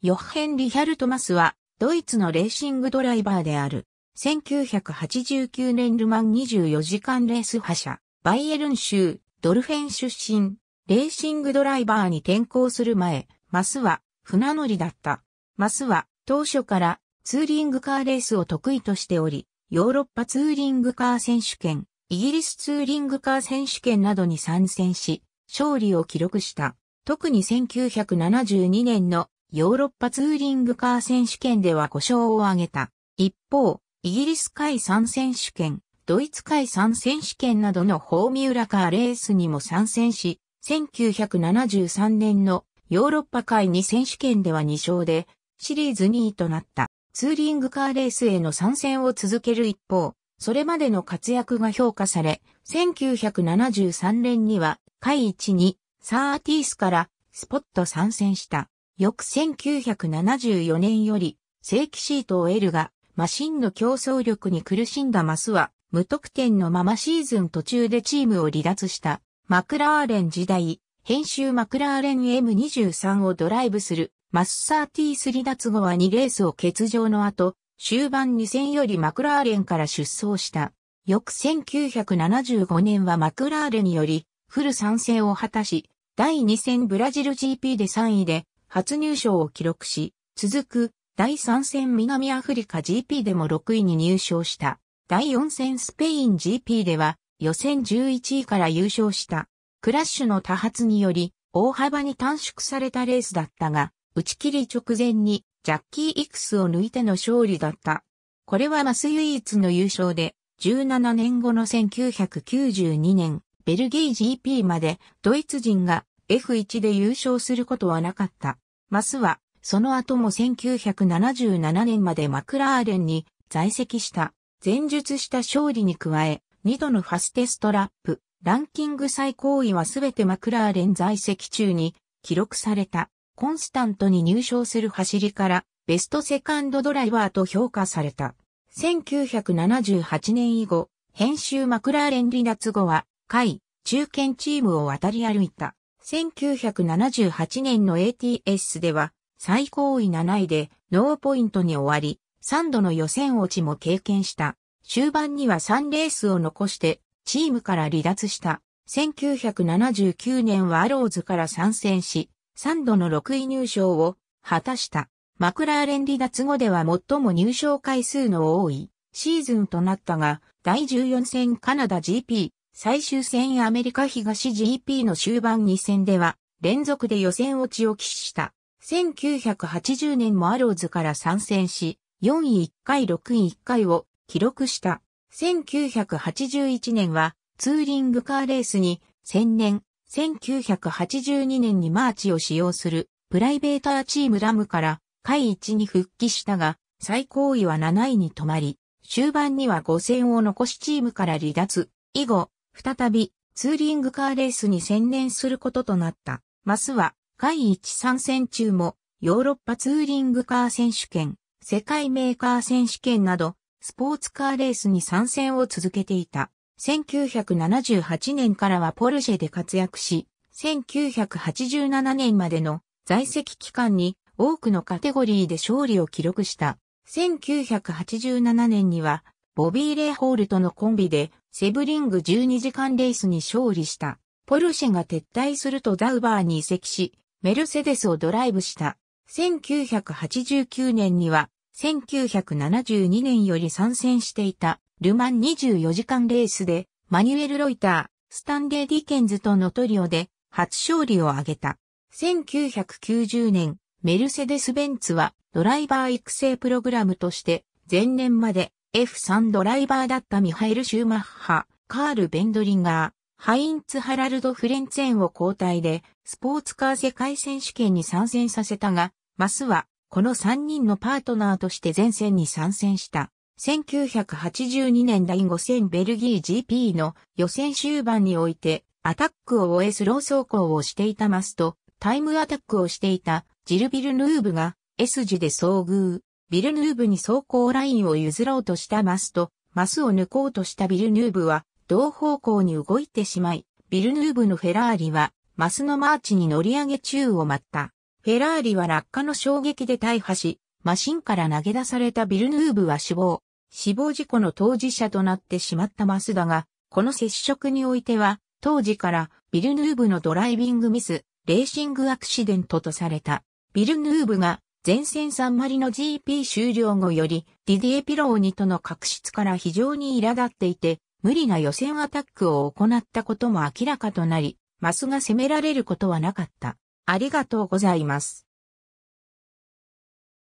ヨッヘン・リヒャルトマスは、ドイツのレーシングドライバーである。1989年ルマン24時間レース覇者、バイエルン州、ドルフェン出身、レーシングドライバーに転向する前、マスは船乗りだった。マスは当初からツーリングカーレースを得意としており、ヨーロッパツーリングカー選手権、イギリスツーリングカー選手権などに参戦し、勝利を記録した。特に1972年のヨーロッパツーリングカー選手権では5勝を挙げた。一方、イギリス海3選手権、ドイツ海3選手権などのホーミューラカーレースにも参戦し、1973年のヨーロッパ海2選手権では2勝で、シリーズ2位となった。ツーリングカーレースへの参戦を続ける一方、それまでの活躍が評価され、1973年には、海1に、サーティースから、スポット参戦した。翌1974年より、正規シートを得るが、マシンの競争力に苦しんだマスは、無得点のままシーズン途中でチームを離脱した。マクラーレン時代、編集マクラーレン M23 をドライブする、マッサーティース離脱後は2レースを欠場の後、終盤2戦よりマクラーレンから出走した。翌1975年はマクラーレンにより、フル参戦を果たし、第2戦ブラジル GP で3位で、初入賞を記録し、続く第3戦南アフリカ GP でも6位に入賞した。第4戦スペイン GP では予選11位から優勝した。クラッシュの多発により大幅に短縮されたレースだったが、打ち切り直前にジャッキー・イクスを抜いての勝利だった。これはマス唯一の優勝で、17年後の1992年、ベルギー GP までドイツ人が F1 で優勝することはなかった。マスは、その後も1977年までマクラーレンに在籍した。前述した勝利に加え、2度のファステストラップ、ランキング最高位はすべてマクラーレン在籍中に記録された。コンスタントに入賞する走りから、ベストセカンドドライバーと評価された。1978年以後、編集マクラーレン離脱後は、下位、中堅チームを渡り歩いた。1978年の ATS では最高位7位でノーポイントに終わり、3度の予選落ちも経験した。終盤には3レースを残してチームから離脱した。1979年はアローズから参戦し、3度の6位入賞を果たした。マクラーレン離脱後では最も入賞回数の多いシーズンとなったが、第14戦カナダ GP 最終戦アメリカ東 GP の終盤2戦では、連続で予選落ちを喫した。1980年もアローズから参戦し、4位1回6位1回を記録した。1981年はツーリングカーレースに千年、1982年にマーチを使用するプライベーターチームラムから下一に復帰したが、最高位は7位に止まり、終盤には5戦を残しチームから離脱。以後、再びツーリングカーレースに専念することとなった。マスは、第一参戦中も、ヨーロッパツーリングカー選手権、世界メーカー選手権など、スポーツカーレースに参戦を続けていた。1978年からはポルシェで活躍し、1987年までの在籍期間に多くのカテゴリーで勝利を記録した。1987年には、ボビー・レイホールとのコンビでセブリング12時間レースに勝利した。ポルシェが撤退するとダウバーに移籍し、メルセデスをドライブした。1989年には、1972年より参戦していた、ルマン24時間レースで、マニュエル・ロイター、スタンレー・ディケンズとのトリオで、初勝利を挙げた。1990年、メルセデス・ベンツは、ドライバー育成プログラムとして、前年まで、F3 ドライバーだったミハエル・シューマッハ、カール・ベンドリンガー、ハインツ・ハラルド・フレンツェンを交代で、スポーツカー世界選手権に参戦させたが、マスは、この3人のパートナーとして前線に参戦した。1982年第5戦ベルギー GP の予選終盤において、アタックを終えスロー走行をしていたマスと、タイムアタックをしていたジルビル・ヌーブが S 字で遭遇。ビルヌーブに走行ラインを譲ろうとしたマスと、マスを抜こうとしたビルヌーブは、同方向に動いてしまい、ビルヌーブのフェラーリは、マスのマーチに乗り上げ宙を待った。フェラーリは落下の衝撃で大破し、マシンから投げ出されたビルヌーブは死亡。死亡事故の当事者となってしまったマスだが、この接触においては、当時からビルヌーブのドライビングミス、レーシングアクシデントとされた。ビルヌーブが前線サンマリの GP 終了後より、ディディエ・ピローニとの確執から非常に苛立っていて、無理な予選アタックを行ったことも明らかとなり、マスが攻められることはなかった。ありがとうございます。